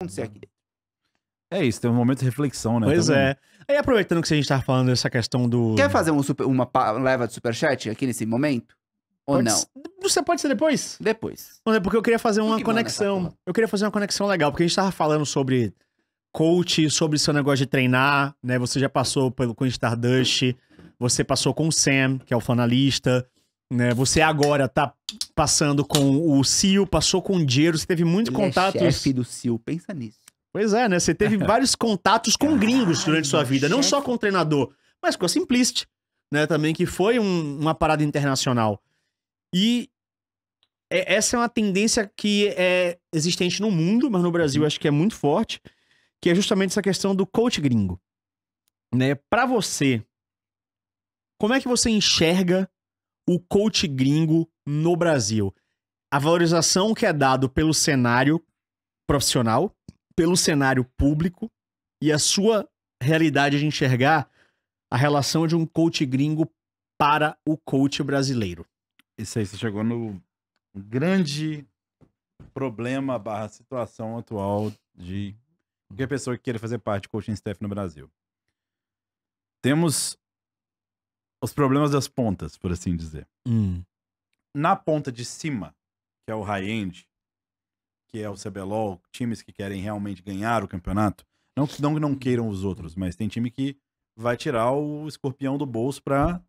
acontecer aqui dentro. É isso, tem um momento de reflexão, né? Pois Também. é. Aí aproveitando que a gente tá falando dessa questão do. Quer fazer um super, uma leva de superchat aqui nesse momento? Ou pode não? Ser, você pode ser depois? Depois. Não, é porque eu queria fazer uma que conexão. Eu queria fazer uma conexão legal, porque a gente tava falando sobre coach, sobre seu negócio de treinar, né? Você já passou pelo com Stardust, você passou com o Sam, que é o fanalista, né? Você agora tá passando com o CIO, passou com o dinheiro, você teve muitos Ele é contatos. É chefe do CIO, pensa nisso. Pois é, né? Você teve vários contatos com gringos durante sua vida, não só com treinador, mas com a Simplist, né? Também que foi um, uma parada internacional. E é, essa é uma tendência que é existente no mundo, mas no Brasil uhum. acho que é muito forte, que é justamente essa questão do coach gringo. Né? Para você, como é que você enxerga o coach gringo no Brasil. A valorização que é dado pelo cenário profissional, pelo cenário público e a sua realidade de enxergar a relação de um coach gringo para o coach brasileiro. Isso aí, você chegou no grande problema barra situação atual de qualquer pessoa que queira fazer parte de coaching staff no Brasil. Temos os problemas das pontas, por assim dizer. Hum. Na ponta de cima, que é o high-end, que é o CBLOL, times que querem realmente ganhar o campeonato, não que não, não queiram os outros, mas tem time que vai tirar o escorpião do bolso para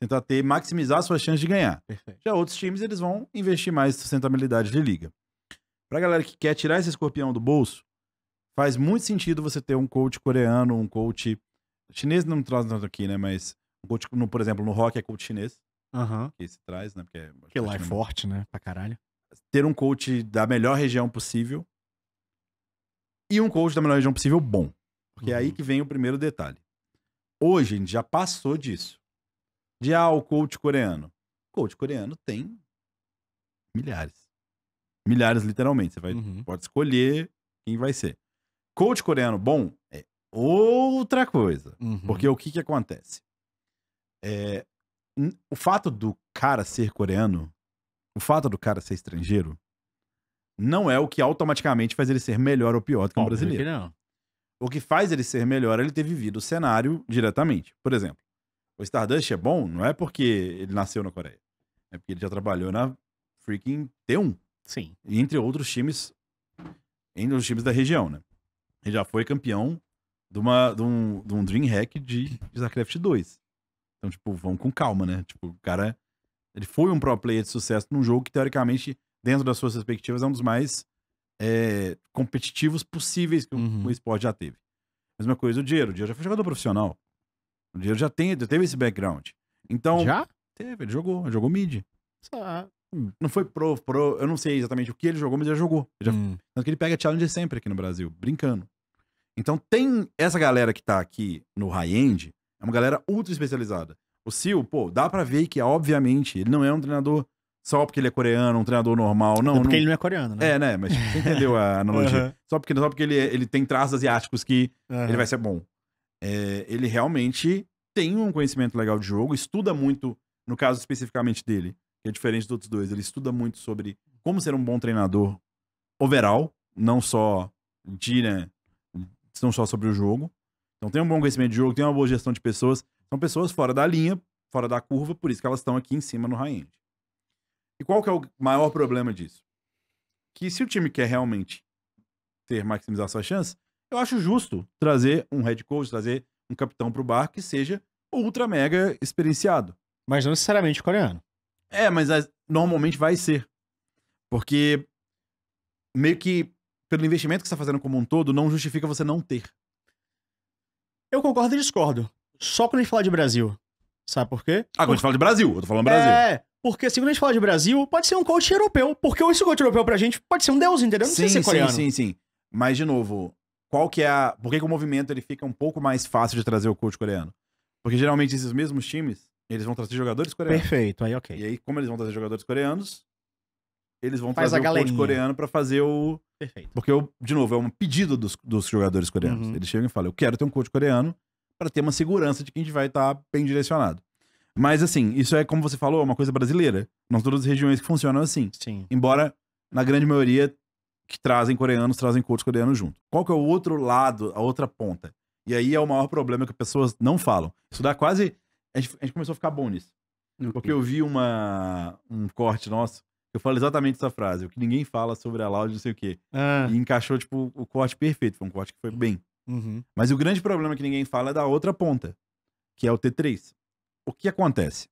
tentar ter maximizar suas chances de ganhar. Perfeito. Já outros times eles vão investir mais em sustentabilidade de liga. Para galera que quer tirar esse escorpião do bolso, faz muito sentido você ter um coach coreano, um coach chinês não traz tanto aqui, né, mas no, por exemplo, no rock é coach chinês. Uhum. Que se traz, né? Porque é que lá é forte, né? Pra caralho. Ter um coach da melhor região possível. E um coach da melhor região possível bom. Porque uhum. é aí uhum. que vem o primeiro detalhe. Hoje a gente já passou disso. De ah, o coach coreano. O coach coreano tem milhares. Milhares, literalmente. Você vai, uhum. pode escolher quem vai ser. Coach coreano bom é outra coisa. Uhum. Porque o que, que acontece? É, o fato do cara ser coreano, o fato do cara ser estrangeiro, não é o que automaticamente faz ele ser melhor ou pior do que um brasileiro. não. O que faz ele ser melhor é ele ter vivido o cenário diretamente. Por exemplo, o Stardust é bom não é porque ele nasceu na Coreia. É porque ele já trabalhou na freaking T1. Sim. E entre outros times, entre os times da região, né? Ele já foi campeão de, uma, de, um, de um Dreamhack de StarCraft 2. Então, tipo, vão com calma, né? Tipo, o cara ele foi um pro player de sucesso num jogo que, teoricamente, dentro das suas perspectivas, é um dos mais é, competitivos possíveis que uhum. o, esporte já teve. Mesma coisa o Dinheiro. O Dinheiro já foi jogador profissional. O Dinheiro já, tem, já teve esse background. Então. Já? Teve, ele jogou, ele jogou mid. Só. Ah. Não foi pro, pro, eu não sei exatamente o que ele jogou, mas ele já jogou. Ele já, hum. Tanto que ele pega challenge sempre aqui no Brasil, brincando. Então tem essa galera que tá aqui no high-end, é uma galera ultra especializada. O Sil, pô, dá para ver que, obviamente, ele não é um treinador só porque ele é coreano, um treinador normal, não. É porque não... ele não é coreano, né? É, né? Mas você entendeu a analogia. Uhum. Só porque, só porque ele, é, ele tem traços asiáticos que uhum. ele vai ser bom. É, ele realmente tem um conhecimento legal de jogo, estuda muito, no caso especificamente dele, que é diferente dos outros dois, ele estuda muito sobre como ser um bom treinador overall, não só de, né, não só sobre o jogo. Então tem um bom conhecimento de jogo, tem uma boa gestão de pessoas. São pessoas fora da linha, fora da curva, por isso que elas estão aqui em cima no high-end. E qual que é o maior problema disso? Que se o time quer realmente ter maximizar sua chance, eu acho justo trazer um head coach, trazer um capitão para o barco que seja ultra mega experienciado. Mas não necessariamente coreano. É, mas normalmente vai ser. Porque meio que pelo investimento que você está fazendo como um todo, não justifica você não ter. Eu concordo e discordo. Só quando a gente fala de Brasil. Sabe por quê? Ah, quando a gente fala de Brasil, eu tô falando Brasil. É, porque se assim, quando a gente fala de Brasil, pode ser um coach europeu. Porque esse coach europeu pra gente pode ser um deus, entendeu? Não sim, se é coreano. Sim, sim, sim. Mas, de novo, qual que é a... Por que, que o movimento ele fica um pouco mais fácil de trazer o coach coreano? Porque geralmente esses mesmos times, eles vão trazer jogadores coreanos. Perfeito, aí ok. E aí, como eles vão trazer jogadores coreanos, eles vão Faz trazer o coach coreano para fazer o. Perfeito. Porque, eu, de novo, é um pedido dos, dos jogadores coreanos. Uhum. Eles chegam e falam: eu quero ter um coach coreano para ter uma segurança de que a gente vai estar tá bem direcionado. Mas, assim, isso é, como você falou, é uma coisa brasileira. nós todas as regiões que funcionam assim. Sim. Embora, na grande maioria, que trazem coreanos, trazem corte coreano junto. Qual que é o outro lado, a outra ponta? E aí é o maior problema que as pessoas não falam. Isso dá quase. A gente, a gente começou a ficar bom nisso. Porque eu vi uma, um corte nosso eu falo exatamente essa frase, o que ninguém fala sobre a Loud, não sei o quê. Ah. E encaixou, tipo, o corte perfeito. Foi um corte que foi bem. Uhum. Mas o grande problema que ninguém fala é da outra ponta, que é o T3. O que acontece?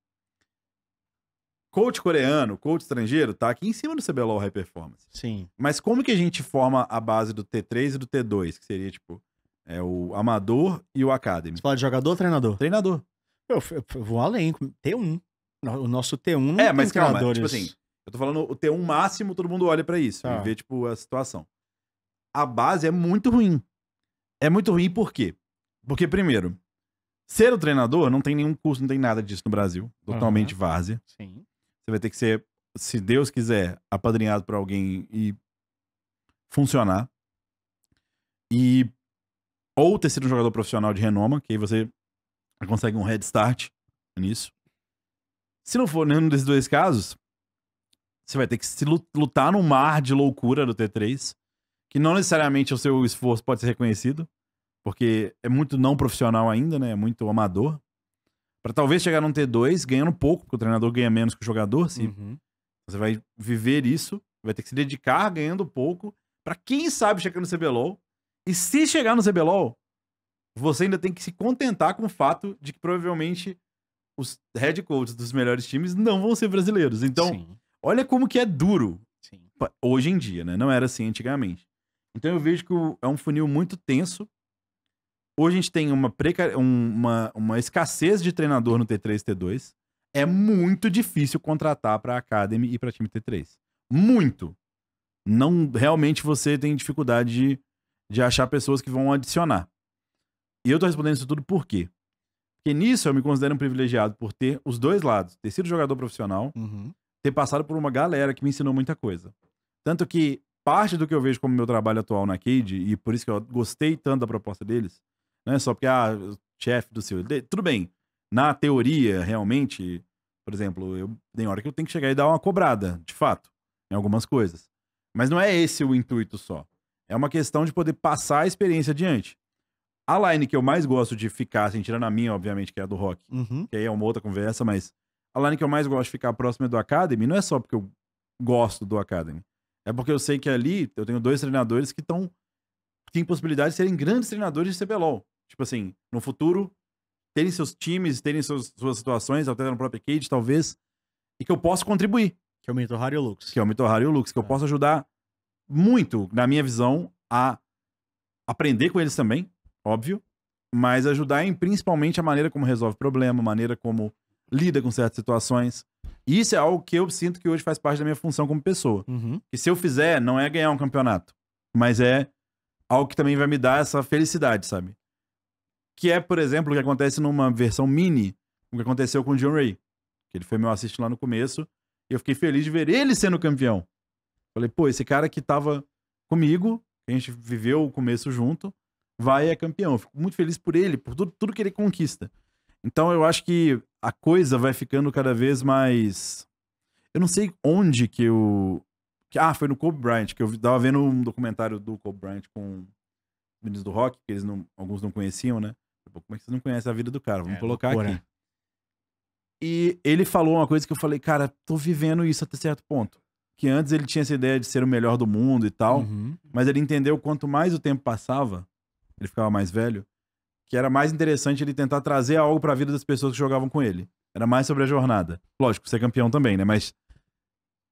Coach coreano, coach estrangeiro, tá aqui em cima do CBLOL High Performance. Sim. Mas como que a gente forma a base do T3 e do T2, que seria, tipo, é o amador e o academy. Você fala de jogador ou treinador? Treinador. Eu, eu, vou além, T1. O nosso T1 não é, mas calma, Tipo assim, eu tô falando o ter um hum. máximo, todo mundo olha para isso ah. e tá. vê, tipo, a situação. A base é muito ruim. É muito ruim por quê? Porque, primeiro, ser o treinador não tem nenhum curso, não tem nada disso no Brasil. Totalmente uhum. várzea. Sim. Você vai ter que ser, se Deus quiser, apadrinhado por alguém e funcionar. E. Ou ter sido um jogador profissional de renoma, que aí você consegue um head start nisso. Se não for nenhum desses dois casos, você vai ter que se lutar no mar de loucura do T3, que não necessariamente o seu esforço pode ser reconhecido, porque é muito não profissional ainda, né? É muito amador. Para talvez chegar num T2 ganhando pouco, porque o treinador ganha menos que o jogador, sim. uhum. você vai viver isso, vai ter que se dedicar ganhando pouco para quem sabe chegar no CBLOL. E se chegar no CBLOL, você ainda tem que se contentar com o fato de que provavelmente os head coaches dos melhores times não vão ser brasileiros. Então, Sim. Olha como que é duro. Sim. Hoje em dia, né? Não era assim antigamente. Então eu vejo que é um funil muito tenso. Hoje a gente tem uma, preca... uma, uma escassez de treinador no T3 T2. É muito difícil contratar para Academy e para time T3. Muito. Não realmente você tem dificuldade de, de achar pessoas que vão adicionar. E eu tô respondendo isso tudo por quê? Porque nisso eu me considero um privilegiado por ter os dois lados, ter sido jogador profissional uhum ter passado por uma galera que me ensinou muita coisa. Tanto que parte do que eu vejo como meu trabalho atual na Cade, e por isso que eu gostei tanto da proposta deles, não é só porque, ah, chefe do seu. Tudo bem. Na teoria, realmente, por exemplo, eu, tem hora que eu tenho que chegar e dar uma cobrada, de fato, em algumas coisas. Mas não é esse o intuito só. É uma questão de poder passar a experiência adiante. A line que eu mais gosto de ficar, assim, tirando na minha, obviamente, que é a do rock, uhum. que aí é uma outra conversa, mas a line que eu mais gosto de ficar próximo é do Academy, não é só porque eu gosto do Academy. É porque eu sei que ali eu tenho dois treinadores que estão. têm possibilidade de serem grandes treinadores de CBLOL. Tipo assim, no futuro, terem seus times, terem seus, suas situações, até no próprio Cage, talvez, e que eu possa contribuir. Que é o Mitohari e o Lux. Que é o Mitohari e o Lux, que é. eu posso ajudar muito, na minha visão, a aprender com eles também, óbvio, mas ajudar em principalmente a maneira como resolve problema, maneira como lida com certas situações. E isso é algo que eu sinto que hoje faz parte da minha função como pessoa. Uhum. E se eu fizer, não é ganhar um campeonato, mas é algo que também vai me dar essa felicidade, sabe? Que é, por exemplo, o que acontece numa versão mini, o que aconteceu com o John Ray. Que ele foi meu assistente lá no começo. E eu fiquei feliz de ver ele sendo campeão. Falei, pô, esse cara que tava comigo, que a gente viveu o começo junto, vai e é campeão. Fico muito feliz por ele, por tudo, tudo que ele conquista. Então eu acho que a coisa vai ficando cada vez mais. Eu não sei onde que eu. Ah, foi no Kobe Bryant, que eu tava vendo um documentário do Kobe Bryant com meninos do rock, que eles não... alguns não conheciam, né? Como é que vocês não conhecem a vida do cara? Vamos é, colocar loucura. aqui. Né? E ele falou uma coisa que eu falei, cara, tô vivendo isso até certo ponto. Que antes ele tinha essa ideia de ser o melhor do mundo e tal, uhum. mas ele entendeu quanto mais o tempo passava, ele ficava mais velho, que era mais interessante ele tentar trazer algo para a vida das pessoas que jogavam com ele. Era mais sobre a jornada. Lógico, ser campeão também, né? Mas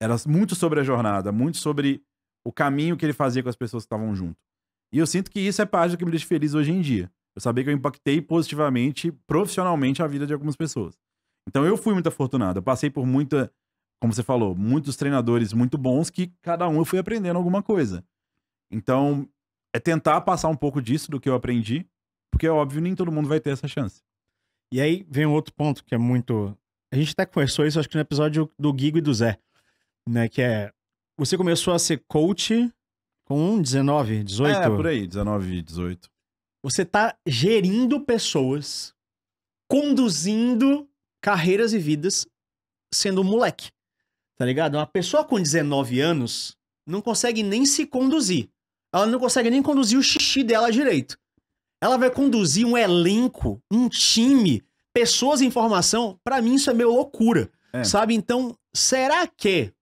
era muito sobre a jornada, muito sobre o caminho que ele fazia com as pessoas que estavam junto. E eu sinto que isso é parte do que me deixa feliz hoje em dia. Eu sabia que eu impactei positivamente, profissionalmente, a vida de algumas pessoas. Então eu fui muito afortunado. Eu passei por muita, como você falou, muitos treinadores muito bons que cada um eu fui aprendendo alguma coisa. Então é tentar passar um pouco disso do que eu aprendi porque é óbvio, nem todo mundo vai ter essa chance. E aí vem um outro ponto que é muito. A gente até conversou isso, acho que no episódio do Guigo e do Zé, né? Que é. Você começou a ser coach com 19, 18? É, por aí, 19, 18. Você tá gerindo pessoas, conduzindo carreiras e vidas, sendo um moleque. Tá ligado? Uma pessoa com 19 anos não consegue nem se conduzir. Ela não consegue nem conduzir o xixi dela direito. Ela vai conduzir um elenco, um time, pessoas em formação. Para mim, isso é meio loucura. É. Sabe? Então, será que.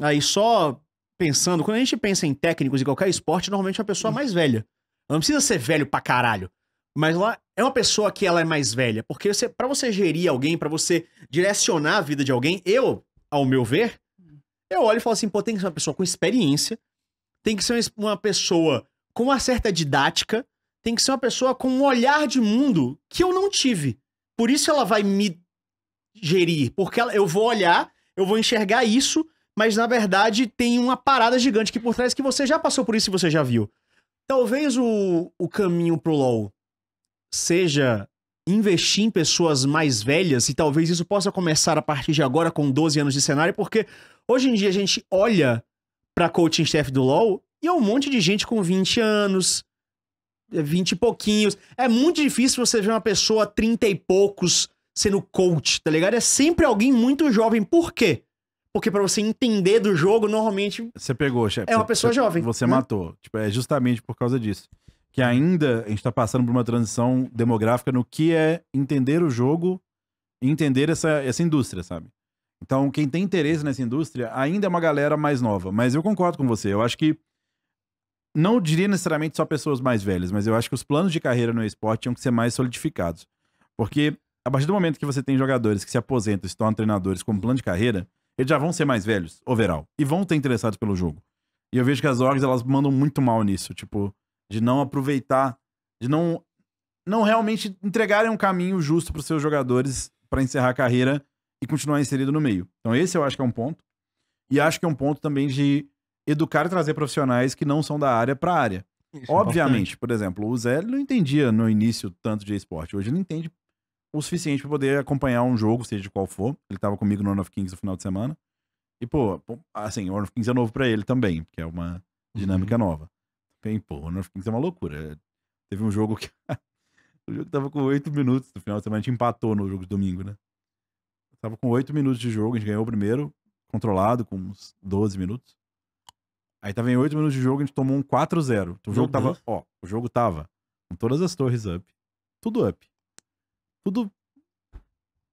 Aí só pensando, quando a gente pensa em técnicos de qualquer esporte, normalmente é uma pessoa mais velha. Ela não precisa ser velho pra caralho. Mas lá é uma pessoa que ela é mais velha. Porque você, para você gerir alguém, para você direcionar a vida de alguém, eu, ao meu ver, eu olho e falo assim, pô, tem que ser uma pessoa com experiência, tem que ser uma pessoa com uma certa didática, tem que ser uma pessoa com um olhar de mundo que eu não tive. Por isso ela vai me gerir, porque ela, eu vou olhar, eu vou enxergar isso, mas na verdade tem uma parada gigante aqui por trás que você já passou por isso e você já viu. Talvez o, o caminho pro LoL seja investir em pessoas mais velhas e talvez isso possa começar a partir de agora com 12 anos de cenário, porque hoje em dia a gente olha pra coaching staff do LoL e é um monte de gente com 20 anos, 20 é e pouquinhos. É muito difícil você ver uma pessoa 30 e poucos sendo coach, tá ligado? É sempre alguém muito jovem. Por quê? Porque para você entender do jogo, normalmente. Você pegou, chefe. É uma pessoa você, jovem. Você né? matou. Tipo, é justamente por causa disso. Que ainda a gente tá passando por uma transição demográfica no que é entender o jogo e entender essa, essa indústria, sabe? Então, quem tem interesse nessa indústria ainda é uma galera mais nova. Mas eu concordo com você. Eu acho que não diria necessariamente só pessoas mais velhas, mas eu acho que os planos de carreira no esporte tinham que ser mais solidificados. Porque a partir do momento que você tem jogadores que se aposentam e se tornam treinadores com plano de carreira, eles já vão ser mais velhos, overall, e vão ter interessados pelo jogo. E eu vejo que as orgs, elas mandam muito mal nisso, tipo, de não aproveitar, de não não realmente entregarem um caminho justo para os seus jogadores para encerrar a carreira e continuar inserido no meio. Então esse eu acho que é um ponto. E acho que é um ponto também de educar e trazer profissionais que não são da área para a área. Isso Obviamente, é por exemplo, o Zé não entendia no início tanto de esporte. Hoje ele entende o suficiente para poder acompanhar um jogo, seja de qual for. Ele estava comigo no One of Kings no final de semana. E, pô, assim, o One of Kings é novo para ele também, porque é uma uhum. dinâmica uhum. nova. Bem, pô, o One of Kings é uma loucura. Teve um jogo que. o jogo tava com oito minutos no final de semana, a gente empatou no jogo de domingo, né? Tava com oito minutos de jogo, a gente ganhou o primeiro, controlado, com uns 12 minutos. Aí tava em 8 minutos de jogo, a gente tomou um 4-0. Então, o jogo tava, ó, o jogo tava com todas as torres up. Tudo up. Tudo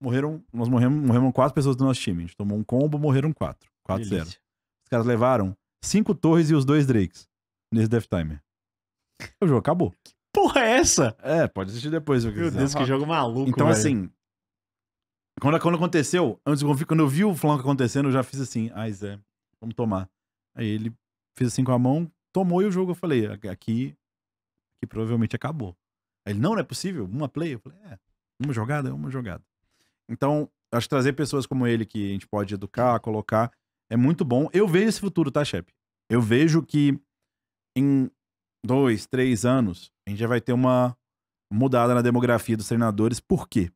morreram, nós morremos, morremos quatro pessoas do nosso time. A gente tomou um combo, morreram quatro. 4-0. Os caras levaram cinco torres e os dois Drakes nesse Death Timer. O jogo acabou. Que porra é essa? É, pode assistir depois. Meu quiser. Deus, que jogo maluco, Então, velho. assim, quando, quando aconteceu, antes quando eu vi o flanco acontecendo, eu já fiz assim, ah, Zé, vamos tomar. Aí ele fiz assim com a mão, tomou e o jogo eu falei, aqui, que provavelmente acabou. ele, não, não é possível, uma play? Eu falei, é, uma jogada é uma jogada. Então, acho que trazer pessoas como ele que a gente pode educar, colocar, é muito bom. Eu vejo esse futuro, tá, chefe? Eu vejo que em dois, três anos, a gente já vai ter uma mudada na demografia dos treinadores. Por quê?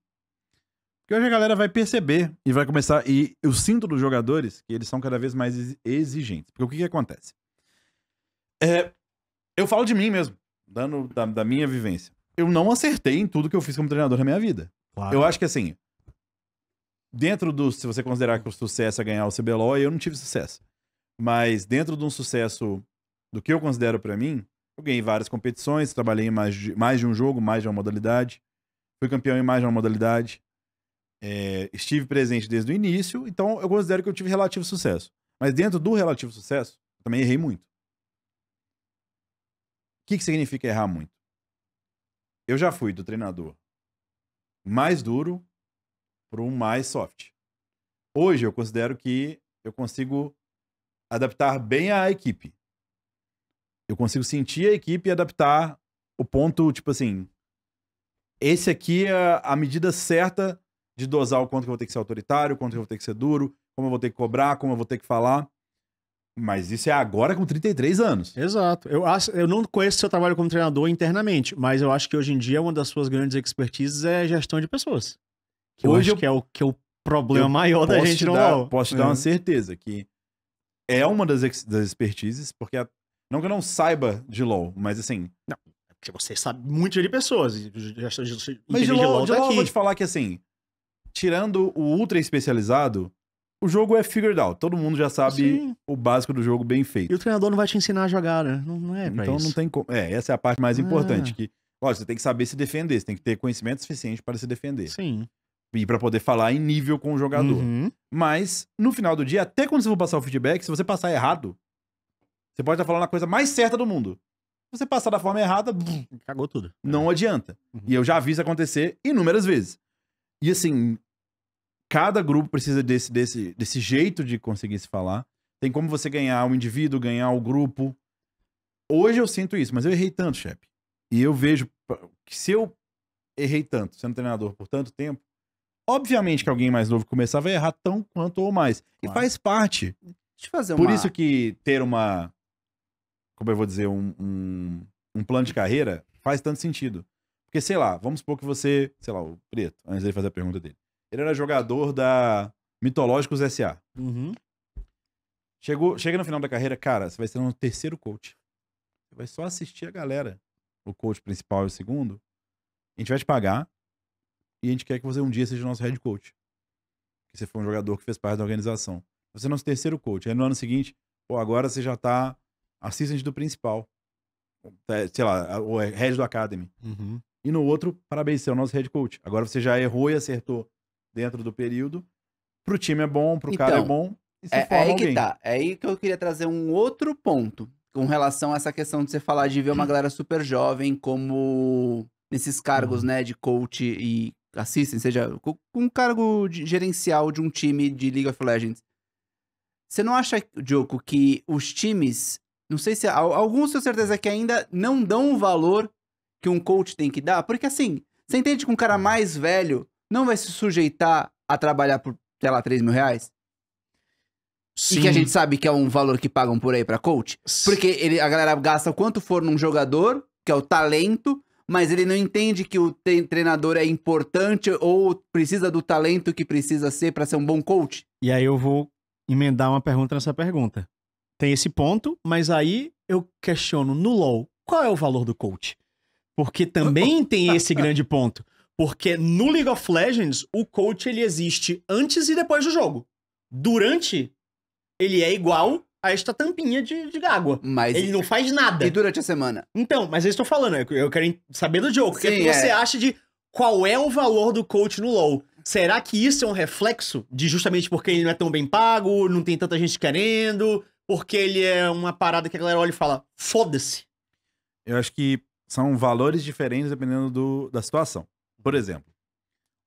Porque hoje a galera vai perceber e vai começar. E eu sinto dos jogadores que eles são cada vez mais exigentes. Porque o que, que acontece? É, eu falo de mim mesmo, dando da, da, minha vivência. Eu não acertei em tudo que eu fiz como treinador na minha vida. Claro. Eu acho que assim, dentro do. Se você considerar que o sucesso é ganhar o CBLOL, eu não tive sucesso. Mas dentro de um sucesso do que eu considero para mim, eu ganhei várias competições, trabalhei em mais de, mais de um jogo, mais de uma modalidade. Fui campeão em mais de uma modalidade. É, estive presente desde o início, então eu considero que eu tive relativo sucesso. Mas dentro do relativo sucesso, também errei muito que, que significa errar muito? Eu já fui do treinador mais duro para um mais soft. Hoje eu considero que eu consigo adaptar bem a equipe. Eu consigo sentir a equipe e adaptar o ponto, tipo assim, esse aqui é a medida certa de dosar o quanto que eu vou ter que ser autoritário, o quanto que eu vou ter que ser duro, como eu vou ter que cobrar, como eu vou ter que falar. Mas isso é agora com 33 anos. Exato. Eu, acho, eu não conheço seu trabalho como treinador internamente, mas eu acho que hoje em dia uma das suas grandes expertises é gestão de pessoas. Que hoje eu acho eu, que é o que é o problema maior da gente no dar, Posso te dar uhum. uma é. certeza que é uma das, ex, das expertises, porque a, não que eu não saiba de LOL, mas assim. Não, é porque você sabe muito de pessoas. mas de LOL, de LOL, de LOL tá eu vou te falar que assim, tirando o ultra especializado, o jogo é figured out. Todo mundo já sabe Sim. o básico do jogo bem feito. E o treinador não vai te ensinar a jogar, né? Não, não é Então isso. não tem como. É, essa é a parte mais ah. importante. Que, lógico, você tem que saber se defender, você tem que ter conhecimento suficiente para se defender. Sim. E para poder falar em nível com o jogador. Uhum. Mas, no final do dia, até quando você for passar o feedback, se você passar errado, você pode estar tá falando a coisa mais certa do mundo. Se você passar da forma errada, cagou tudo. Não é. adianta. Uhum. E eu já vi isso acontecer inúmeras vezes. E assim, Cada grupo precisa desse, desse, desse jeito de conseguir se falar. Tem como você ganhar o indivíduo, ganhar o grupo. Hoje eu sinto isso, mas eu errei tanto, chefe. E eu vejo que se eu errei tanto, sendo treinador por tanto tempo, obviamente que alguém mais novo começar vai errar tão quanto ou mais. Claro. E faz parte. Deixa eu fazer uma... Por isso que ter uma. Como eu vou dizer? Um, um, um, plano de carreira faz tanto sentido. Porque, sei lá, vamos supor que você. Sei lá, o Preto, antes de fazer a pergunta dele. Ele era jogador da Mitológicos SA. Uhum. Chegou, chega no final da carreira, cara, você vai ser um terceiro coach. Você vai só assistir a galera. O coach principal e o segundo. A gente vai te pagar e a gente quer que você um dia seja nosso head coach. Que você foi um jogador que fez parte da organização. Você é nosso terceiro coach. Aí no ano seguinte, pô, agora você já tá assistente do principal. É, sei lá, o head do academy. Uhum. E no outro, parabéns, você é o nosso head coach. Agora você já errou e acertou dentro do período. Pro time é bom, pro então, cara é então, bom. é, é aí alguém. que tá. É aí que eu queria trazer um outro ponto com relação a essa questão de você falar de ver uma hum. galera super jovem como nesses cargos, uhum. né, de coach e assistente seja um cargo de, gerencial de um time de League of Legends. Você não acha, Joko, que os times, não sei se alguns tenho certeza que ainda não dão o valor que um coach tem que dar, porque assim, você entende que um cara uhum. mais velho não vai se sujeitar a trabalhar por, sei lá, 3 mil reais? Sim. E que a gente sabe que é um valor que pagam por aí pra coach. Porque ele, a galera gasta o quanto for num jogador, que é o talento, mas ele não entende que o treinador é importante ou precisa do talento que precisa ser para ser um bom coach. E aí eu vou emendar uma pergunta nessa pergunta. Tem esse ponto, mas aí eu questiono no LOL, qual é o valor do coach? Porque também tem esse grande ponto. Porque no League of Legends, o coach ele existe antes e depois do jogo. Durante, ele é igual a esta tampinha de, de água. Mas ele não faz nada. E durante a semana? Então, mas é eu estou falando, é eu quero saber do jogo. O que é. você é. acha de qual é o valor do coach no LoL? Será que isso é um reflexo de justamente porque ele não é tão bem pago, não tem tanta gente querendo, porque ele é uma parada que a galera olha e fala, foda-se? Eu acho que são valores diferentes dependendo do, da situação. Por exemplo,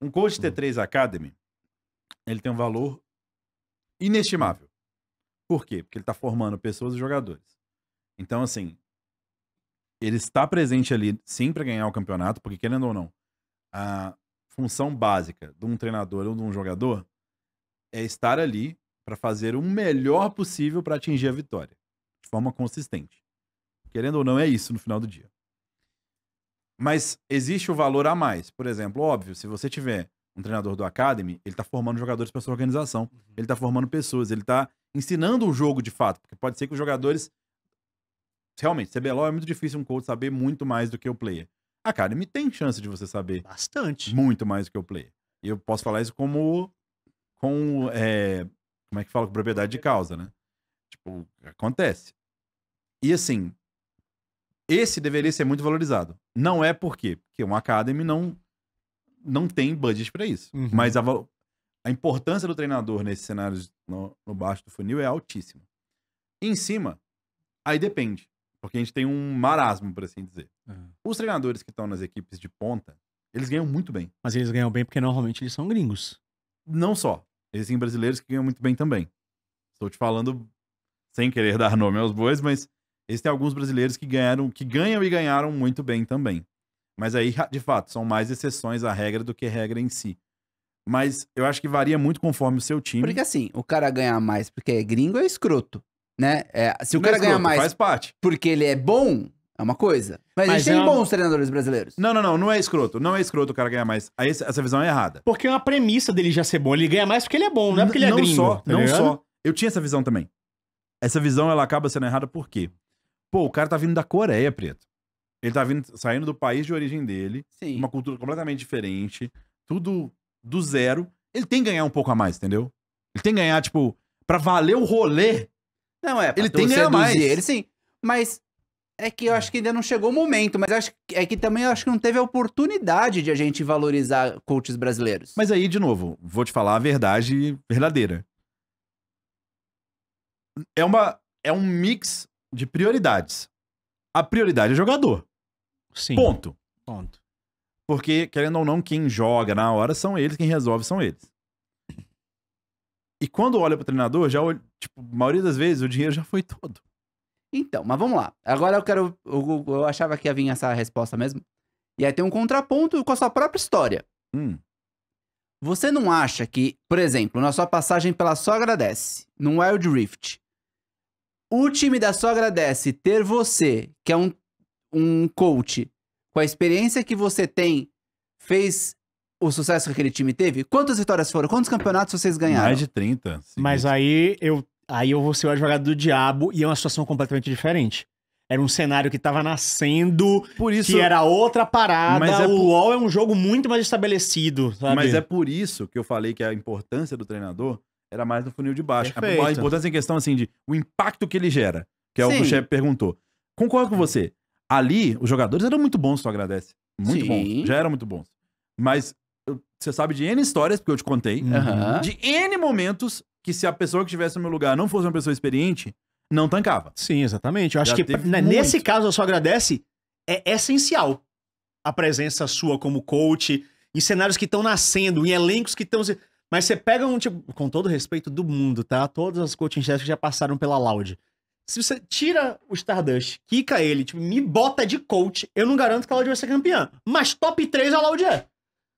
um coach hum. T3 Academy, ele tem um valor inestimável. Por quê? Porque ele está formando pessoas e jogadores. Então, assim, ele está presente ali sim para ganhar o campeonato, porque querendo ou não, a função básica de um treinador ou de um jogador é estar ali para fazer o melhor possível para atingir a vitória, de forma consistente. Querendo ou não, é isso no final do dia. Mas existe o valor a mais. Por exemplo, óbvio, se você tiver um treinador do Academy, ele está formando jogadores para sua organização, uhum. ele está formando pessoas, ele está ensinando o jogo de fato, porque pode ser que os jogadores realmente, CBLOL é muito difícil um coach saber muito mais do que o player. A Academy tem chance de você saber bastante, muito mais do que o player. E eu posso falar isso como com é, como é que fala com propriedade de causa, né? Tipo, acontece. E assim, esse deveria ser muito valorizado. Não é por quê? Porque uma Academy não, não tem budget para isso. Uhum. Mas a, a, importância do treinador nesses cenários no, no baixo do funil é altíssima. em cima, aí depende. Porque a gente tem um marasmo, por assim dizer. Uhum. Os treinadores que estão nas equipes de ponta, eles ganham muito bem. Mas eles ganham bem porque normalmente eles são gringos. Não só. Existem brasileiros que ganham muito bem também. Estou te falando sem querer dar nome aos bois, mas Existem alguns brasileiros que ganharam, que ganham e ganharam muito bem também. Mas aí, de fato, são mais exceções à regra do que regra em si. Mas eu acho que varia muito conforme o seu time. Porque assim, o cara ganhar mais porque é gringo é escroto, né? É, se o cara é ganha ganhar mais faz parte. porque ele é bom, é uma coisa. Mas, Mas a gente é tem bons treinadores brasileiros. Não, não, não, não é escroto. Não é escroto o cara ganhar mais. essa essa visão é errada. Porque é uma premissa dele já ser bom. Ele ganha mais porque ele é bom, não é porque ele é não gringo. só, tá não ligado? só. Eu tinha essa visão também. Essa visão ela acaba sendo errada por quê? Pô, o cara tá vindo da Coreia, preto. Ele tá vindo, saindo do país de origem dele, Sim. uma cultura completamente diferente, tudo do zero. Ele tem que ganhar um pouco a mais, entendeu? Ele tem que ganhar, tipo, pra valer o rolê. Não, é, ele tem que ganhar mais. Ele sim. Mas é que eu acho que ainda não chegou o momento, mas acho que, é que também eu acho que não teve a oportunidade de a gente valorizar coaches brasileiros. Mas aí, de novo, vou te falar a verdade verdadeira. É uma é um mix de prioridades. A prioridade é jogador. Sim. Ponto. Ponto. Porque, querendo ou não, quem joga na hora são eles, quem resolve são eles. E quando olha pro treinador, já tipo, a maioria das vezes o dinheiro já foi todo. Então, mas vamos lá. Agora eu quero. Eu, eu achava que ia vir essa resposta mesmo. E aí tem um contraponto com a sua própria história. Hum. Você não acha que, por exemplo, na sua passagem pela Sogra desce, no Wild Rift, o time da sua agradece ter você, que é um, um coach, com a experiência que você tem, fez o sucesso que aquele time teve? Quantas vitórias foram? Quantos campeonatos vocês ganharam? Mais de 30. Sim. Mas aí eu, aí eu vou ser o advogado do diabo e é uma situação completamente diferente. Era um cenário que estava nascendo, por isso... que era outra parada. É o por... LoL é um jogo muito mais estabelecido. Sabe? Mas é por isso que eu falei que a importância do treinador era mais no funil de baixo. Perfeito. A importância em questão, assim, de o impacto que ele gera, que é Sim. o que o chefe perguntou. Concordo com você. Ali, os jogadores eram muito bons, tu agradece. Muito bom. bons. Já eram muito bons. Mas você sabe de N histórias, porque eu te contei, uhum. de N momentos que se a pessoa que estivesse no meu lugar não fosse uma pessoa experiente, não tancava. Sim, exatamente. Eu acho Já que né, nesse caso, eu só agradece, é essencial a presença sua como coach em cenários que estão nascendo, em elencos que estão. Mas você pega um tipo, com todo respeito do mundo, tá? Todas as coaching chefs já passaram pela Loud. Se você tira o Stardust, quica ele, tipo, me bota de coach, eu não garanto que a Loud vai ser campeã. Mas top 3 a Loud é.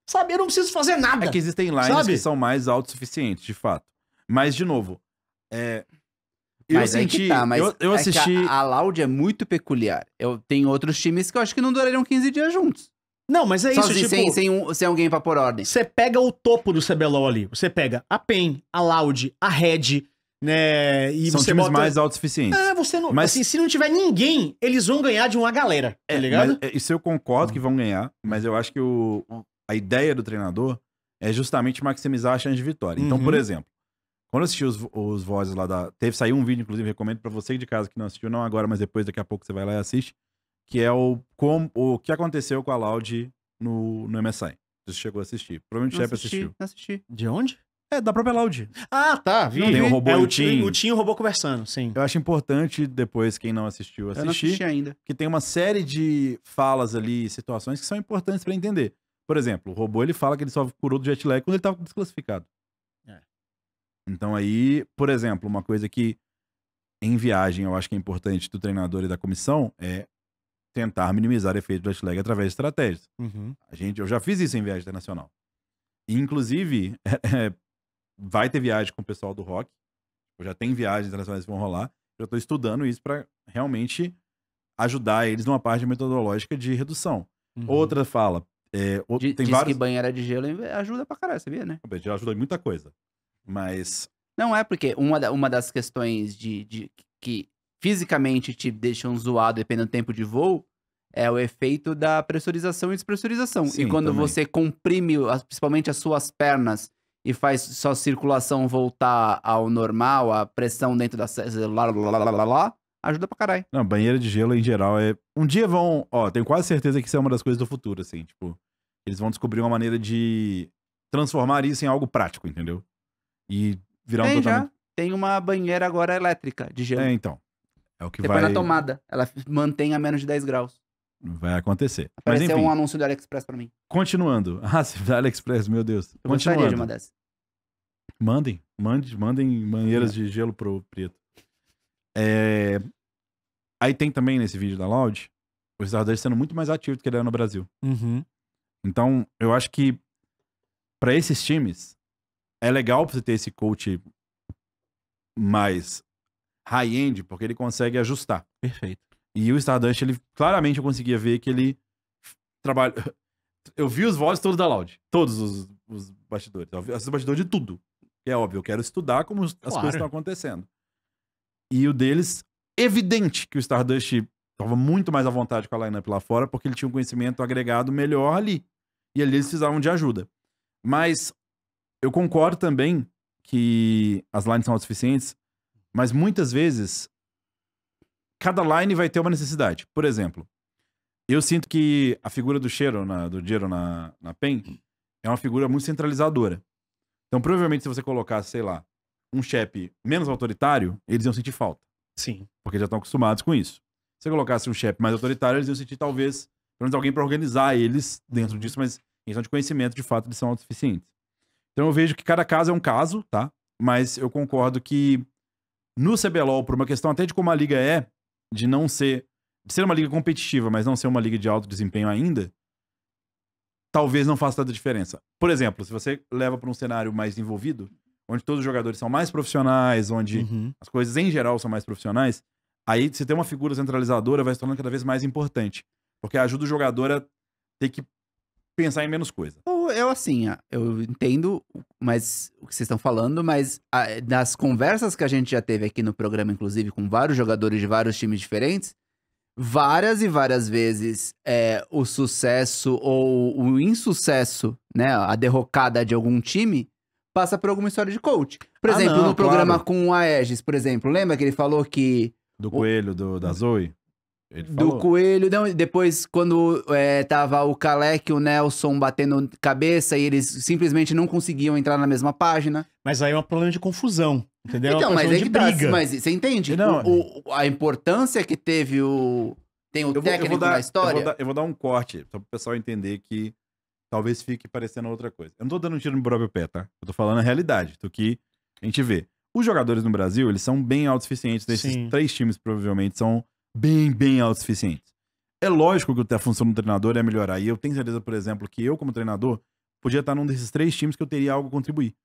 Sabe, eu não preciso fazer é nada. É que existem lines sabe? que são mais autossuficientes, de fato. Mas, de novo, é, eu mas é senti, é tá, mas eu, eu é assisti... É a, a Loud é muito peculiar. Eu tenho outros times que eu acho que não durariam 15 dias juntos. Não, mas é Só isso, assim, tipo... Sem, sem, um, sem alguém pra pôr ordem. Você pega o topo do CBLOL ali. Você pega a PEN, a Loud, a Red, né? E São você times bota... mais autossuficientes. Ah, você não... Mas... Assim, se não tiver ninguém, eles vão ganhar de uma galera, tá é, ligado? Mas, é, isso eu concordo que vão ganhar, mas eu acho que o, a ideia do treinador é justamente maximizar a chance de vitória. Então, uhum. por exemplo, quando eu assisti os, os vozes lá da... Teve, saiu um vídeo, inclusive, recomendo para você de casa que não assistiu, não agora, mas depois, daqui a pouco você vai lá e assiste que é o, com, o que aconteceu com a Loud no, no MSI. Você chegou a assistir. Provavelmente não já assisti, assistiu. Não assisti. De onde? É, da própria Loud. Ah, tá, vi. Tem o robô é, o Tim. O Tim e o robô conversando, sim. Eu acho importante, depois, quem não assistiu, assistir. Eu não assisti ainda. Que tem uma série de falas ali, situações que são importantes para entender. Por exemplo, o robô, ele fala que ele só curou do jet lag quando ele tava desclassificado. É. Então aí, por exemplo, uma coisa que em viagem eu acho que é importante do treinador e da comissão é tentar minimizar efeitos do jet lag através de estratégias. Uhum. A gente, eu já fiz isso em viagem internacional. E, inclusive, é, vai ter viagem com o pessoal do rock. Eu tipo, já tenho viagens internacionais que vão rolar. Eu estou estudando isso para realmente ajudar eles numa parte metodológica de redução. Uhum. Outra fala. É, tem diz vários... que banheira de gelo ajuda pra caralho, sabia, né? Já ajuda em muita coisa. Mas. Não é porque uma, da, uma das questões de, de que fisicamente te deixam zoado dependendo do tempo de voo, é o efeito da pressurização e despressurização. Sim, e quando também. você comprime principalmente as suas pernas e faz sua circulação voltar ao normal, a pressão dentro da lá, lá, lá, lá, lá, ajuda pra caralho. Não, banheira de gelo em geral é. Um dia vão. Ó, tenho quase certeza que isso é uma das coisas do futuro, assim. Tipo, eles vão descobrir uma maneira de transformar isso em algo prático, entendeu? E virar Tem um totalmente... Já. Tem uma banheira agora elétrica de gelo. É, então. É o que Você vai... põe na tomada. Ela mantém a menos de 10 graus. Vai acontecer. Apareceu Mas, enfim, um anúncio do AliExpress pra mim. Continuando. Ah, da AliExpress, meu Deus. Eu gostaria de uma dessas. Mandem. Mande, mandem maneiras de gelo pro preto. É... Aí tem também nesse vídeo da Loud o Star sendo muito mais ativo do que ele era é no Brasil. Uhum. Então, eu acho que para esses times é legal você ter esse coach mais high-end, porque ele consegue ajustar. Perfeito. E o Stardust, ele claramente eu conseguia ver que ele trabalha. Eu vi os vozes todos da Loud, todos os, os bastidores. Eu os bastidores de tudo. É óbvio, eu quero estudar como as claro. coisas estão acontecendo. E o deles, evidente que o Stardust estava muito mais à vontade com a lineup lá fora, porque ele tinha um conhecimento agregado melhor ali. E ali eles precisavam de ajuda. Mas eu concordo também que as lines são suficientes mas muitas vezes, cada line vai ter uma necessidade. Por exemplo, eu sinto que a figura do cheiro, na, do dinheiro na, na PEN, hum. é uma figura muito centralizadora. Então, provavelmente, se você colocasse, sei lá, um chefe menos autoritário, eles iam sentir falta. Sim. Porque já estão acostumados com isso. Se você colocasse um chefe mais autoritário, eles iam sentir, talvez, pelo menos alguém para organizar eles dentro uhum. disso, mas em questão de conhecimento, de fato, eles são autossuficientes. Então, eu vejo que cada caso é um caso, tá? Mas eu concordo que no CBLOL, por uma questão até de como a liga é, de não ser. De ser uma liga competitiva, mas não ser uma liga de alto desempenho ainda, talvez não faça tanta diferença. Por exemplo, se você leva para um cenário mais envolvido, onde todos os jogadores são mais profissionais, onde uhum. as coisas em geral são mais profissionais, aí você ter uma figura centralizadora vai se tornando cada vez mais importante. Porque ajuda o jogador a ter que pensar em menos coisa eu, assim, eu entendo mas, o que vocês estão falando, mas a, nas conversas que a gente já teve aqui no programa, inclusive, com vários jogadores de vários times diferentes, várias e várias vezes é, o sucesso ou o insucesso, né, a derrocada de algum time, passa por alguma história de coach. Por ah, exemplo, não, no claro. programa com a Aegis, por exemplo, lembra que ele falou que... Do o... coelho, do, da Zoe? do Coelho, não, depois quando é, tava o Kalec e o Nelson batendo cabeça e eles simplesmente não conseguiam entrar na mesma página. Mas aí é um problema de confusão, entendeu? É então, é mas é que tá, briga. Tá, mas você entende não, o, o, a importância que teve o... Tem o eu técnico vou, eu vou dar, história? Eu vou, dar, eu vou dar um corte, só pro pessoal entender que talvez fique parecendo outra coisa. Eu não tô dando um tiro no próprio pé, tá? Eu tô falando a realidade, do que a gente vê. Os jogadores no Brasil, eles são bem autossuficientes. Desses três times, provavelmente, são bem, bem autossuficientes. É lógico que a função do treinador é melhorar. E eu tenho certeza, por exemplo, que eu, como treinador, podia estar num desses três times que eu teria algo a contribuir.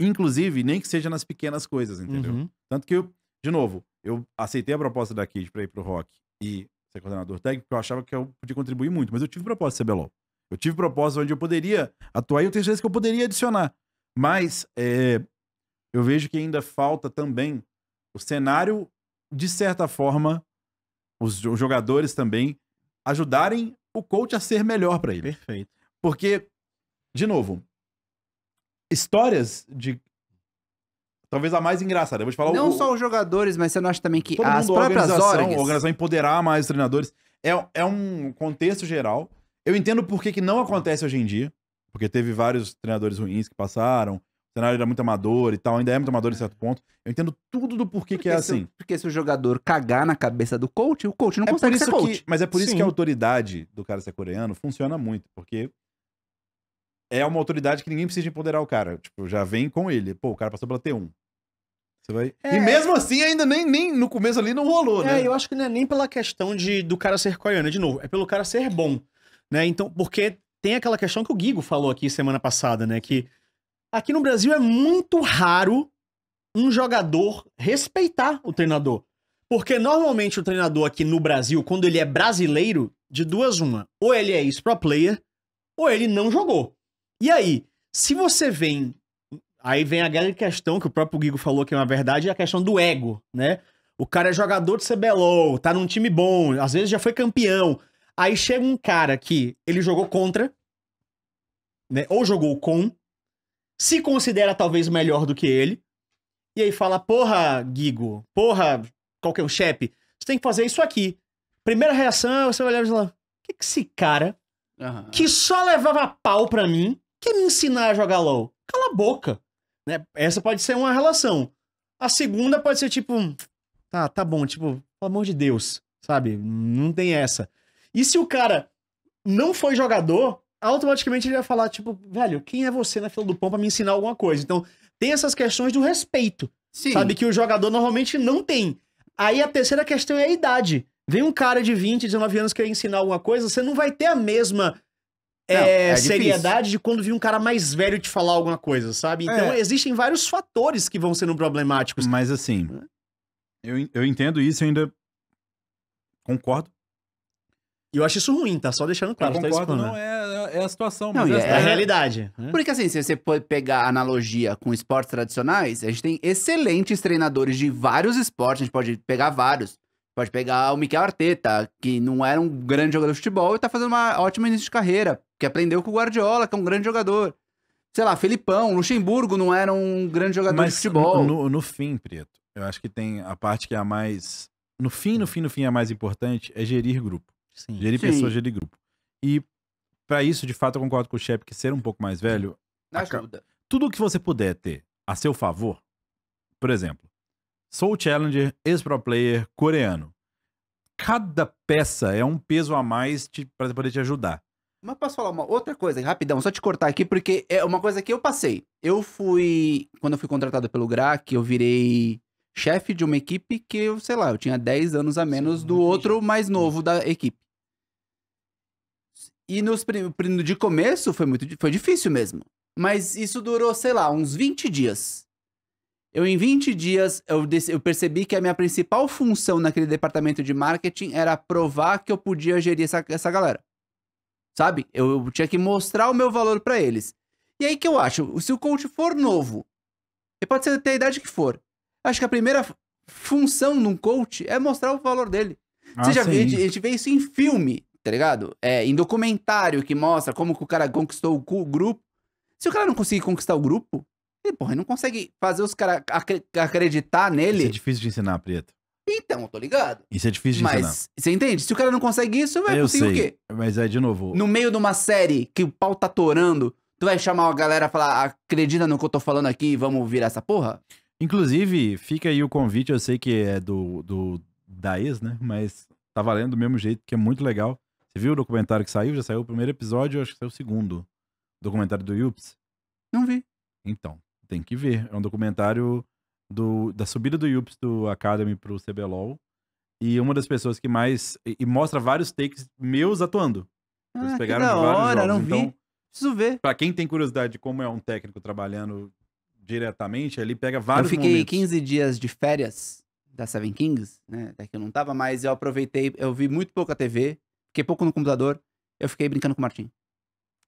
Inclusive, nem que seja nas pequenas coisas, entendeu? Uhum. Tanto que eu, de novo, eu aceitei a proposta da Kid pra ir pro rock e ser coordenador técnico, porque eu achava que eu podia contribuir muito, mas eu tive proposta de CBLOL. Eu tive proposta onde eu poderia atuar e eu tenho certeza que eu poderia adicionar. Mas é, eu vejo que ainda falta também o cenário, de certa forma, os jogadores também, ajudarem o coach a ser melhor para ele. Perfeito. Porque, de novo, histórias de. Talvez a mais engraçada. Eu vou te falar Não o, só os jogadores, mas você não acha também que todo as mundo, próprias a organização, a organização empoderar mais os treinadores. É, é um contexto geral. Eu entendo por que, que não acontece hoje em dia, porque teve vários treinadores ruins que passaram, o cenário era muito amador e tal, ainda é muito amador em certo ponto. Eu entendo tudo do porquê porque que é se, assim. Porque se o jogador cagar na cabeça do coach, o coach não é consegue ser coach. Que, mas é por isso que a autoridade do cara ser coreano funciona muito, porque é uma autoridade que ninguém precisa empoderar o cara. Tipo, já vem com ele. Pô, o cara passou pela T1. Você vai... É, e mesmo assim, ainda nem, nem no começo ali não rolou, é, né? É, eu acho que não é nem pela questão de, do cara ser coreano, é de novo, é pelo cara ser bom, né? Então, porque tem aquela questão que o Guigo falou aqui semana passada, né? Que Aqui no Brasil é muito raro um jogador respeitar o treinador. Porque normalmente o treinador aqui no Brasil, quando ele é brasileiro, de duas uma, ou ele é ex-pro player, ou ele não jogou. E aí, se você vem. Aí vem a grande questão que o próprio Guigo falou que é uma verdade, é a questão do ego, né? O cara é jogador de CBLOL, tá num time bom, às vezes já foi campeão. Aí chega um cara que ele jogou contra, né? Ou jogou com, se considera talvez melhor do que ele, e aí fala, porra, Gigo, porra, qualquer um chefe, você tem que fazer isso aqui. Primeira reação é você olhar e falar, o que, que esse cara, uhum. que só levava pau pra mim, quer me ensinar a jogar LOL? Cala a boca. Né? Essa pode ser uma relação. A segunda pode ser tipo, tá, tá bom, tipo, pelo amor de Deus, sabe? Não tem essa. E se o cara não foi jogador, automaticamente ele vai falar, tipo, velho, quem é você na fila do pão para me ensinar alguma coisa? Então, tem essas questões do respeito. Sim. Sabe que o jogador normalmente não tem. Aí a terceira questão é a idade. Vem um cara de 20, 19 anos quer ensinar alguma coisa, você não vai ter a mesma não, eh, é, é seriedade de quando vir um cara mais velho te falar alguma coisa, sabe? Então é. existem vários fatores que vão sendo problemáticos. Mas assim, eu, eu entendo isso e ainda concordo e eu acho isso ruim, tá? Só deixando claro. Eu tá concordo, não é, é a situação, não, mas é, é, é, a realidade. Né? Porque assim, se você pode pegar analogia com esportes tradicionais, a gente tem excelentes treinadores de vários esportes, a gente pode pegar vários. Pode pegar o Miquel Arteta, que não era um grande jogador de futebol e tá fazendo uma ótima início de carreira, que aprendeu com o Guardiola, que é um grande jogador. Sei lá, Felipão, Luxemburgo não era um grande jogador mas de futebol. No, no fim, Preto, eu acho que tem a parte que é a mais. No fim, no fim, no fim, a mais importante é gerir grupo. Sim. Gerir Sim. pessoas, gerir grupo. E para isso, de fato, eu concordo com o chefe que ser um pouco mais velho ajuda. Tudo que você puder ter a seu favor, por exemplo, sou challenger, ex-pro player coreano. Cada peça é um peso a mais para poder te ajudar. Mas posso falar uma outra coisa, rapidão, só te cortar aqui, porque é uma coisa que eu passei. Eu fui, quando eu fui contratado pelo GRAC, eu virei chefe de uma equipe que eu, sei lá, eu tinha 10 anos a menos do outro mais novo da equipe. E nos de começo foi muito foi difícil mesmo. Mas isso durou, sei lá, uns 20 dias. Eu, em 20 dias, eu, eu percebi que a minha principal função naquele departamento de marketing era provar que eu podia gerir essa, essa galera. Sabe? Eu, eu tinha que mostrar o meu valor para eles. E aí que eu acho, se o coach for novo, e pode ser até a idade que for, acho que a primeira função num coach é mostrar o valor dele. Ah, Você já vê, a gente vê isso em filme tá ligado? É, em documentário que mostra como que o cara conquistou o grupo. Se o cara não conseguir conquistar o grupo, ele, porra, ele não consegue fazer os caras acreditar nele. Isso é difícil de ensinar, Preto. Então, eu tô ligado. Isso é difícil de mas, ensinar. Mas, você entende? Se o cara não consegue isso, vai conseguir sei, o quê? Mas é, de novo... No meio de uma série que o pau tá torando, tu vai chamar a galera e falar, acredita no que eu tô falando aqui, vamos virar essa porra? Inclusive, fica aí o convite, eu sei que é do, do da ex, né? Mas tá valendo do mesmo jeito, que é muito legal. Você viu o documentário que saiu? Já saiu o primeiro episódio, acho que saiu o segundo. Documentário do Yups? Não vi. Então, tem que ver. É um documentário do, da subida do Yups do Academy pro CBLOL. E uma das pessoas que mais. E, e mostra vários takes meus atuando. Ah, Eles ah, pegaram que da hora, jogos, não vi. Então, Preciso ver. Pra quem tem curiosidade de como é um técnico trabalhando diretamente, ele pega vários Eu fiquei momentos. 15 dias de férias da Seven Kings, né? Até que eu não tava, mas eu aproveitei, eu vi muito pouco a TV. Fiquei pouco no computador, eu fiquei brincando com o Martim.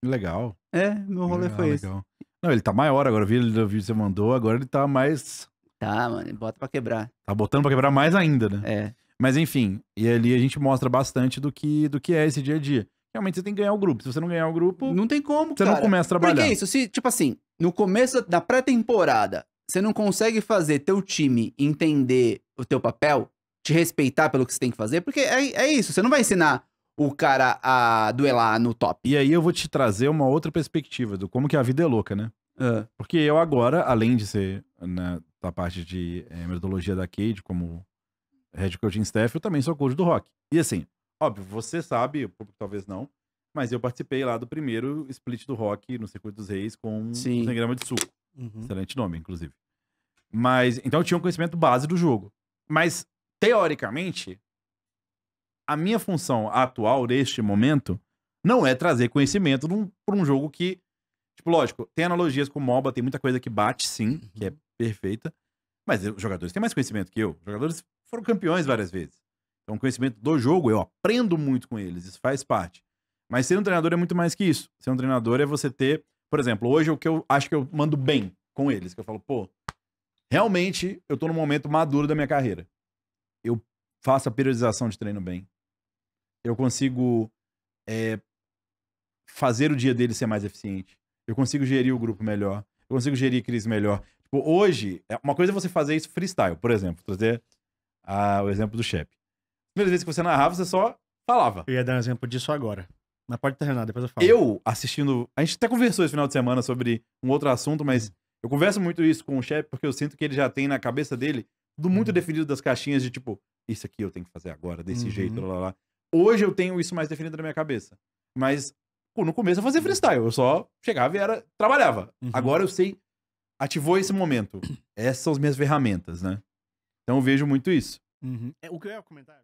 Legal. É, meu rolê legal, foi esse. Não, ele tá maior agora, eu vi, que você mandou, agora ele tá mais. Tá, mano, bota pra quebrar. Tá botando pra quebrar mais ainda, né? É. Mas enfim, e ali a gente mostra bastante do que, do que é esse dia a dia. Realmente você tem que ganhar o grupo. Se você não ganhar o grupo. Não tem como, Você cara. não começa a trabalhar. Porque é isso, se, tipo assim, no começo da pré-temporada, você não consegue fazer teu time entender o teu papel, te respeitar pelo que você tem que fazer, porque é, é isso, você não vai ensinar o cara a duelar no top. E aí eu vou te trazer uma outra perspectiva do como que a vida é louca, né? É. Porque eu agora, além de ser na, né, parte de é, metodologia da Cade, como head coaching staff, eu também sou coach do rock. E assim, óbvio, você sabe, o público talvez não, mas eu participei lá do primeiro split do rock no Circuito dos Reis com Sim. um grama de suco. Uhum. Excelente nome, inclusive. Mas, então eu tinha um conhecimento base do jogo. Mas, teoricamente, a minha função atual, neste momento, não é trazer conhecimento para um jogo que. Tipo, lógico, tem analogias com MOBA, tem muita coisa que bate, sim, que é uhum. perfeita. Mas os jogadores têm mais conhecimento que eu. Os jogadores foram campeões várias vezes. Então, conhecimento do jogo, eu aprendo muito com eles, isso faz parte. Mas ser um treinador é muito mais que isso. Ser um treinador é você ter, por exemplo, hoje o que eu acho que eu mando bem com eles, que eu falo, pô, realmente eu tô num momento maduro da minha carreira. Eu faço a periodização de treino bem. Eu consigo é, fazer o dia dele ser mais eficiente. Eu consigo gerir o grupo melhor. Eu consigo gerir crise melhor. Tipo, hoje, é, uma coisa é você fazer isso freestyle, por exemplo. Trazer a, ah, o exemplo do Shep. Primeira vez que você narrava, você só falava. Eu ia dar um exemplo disso agora. na parte terminar, depois eu falo. Eu, assistindo. A gente até conversou esse final de semana sobre um outro assunto, mas hum. eu converso muito isso com o chefe porque eu sinto que ele já tem na cabeça dele tudo muito uhum. definido das caixinhas de tipo, isso aqui eu tenho que fazer agora, desse uhum. jeito, lá, lá. Hoje eu tenho isso mais definido na minha cabeça. Mas pô, no começo eu fazia uhum. freestyle. Eu só chegava e era, trabalhava. Uhum. Agora eu sei, ativou esse momento. Essas são as minhas ferramentas, né? Então eu vejo muito isso. Uhum. É, o que eu ia comentar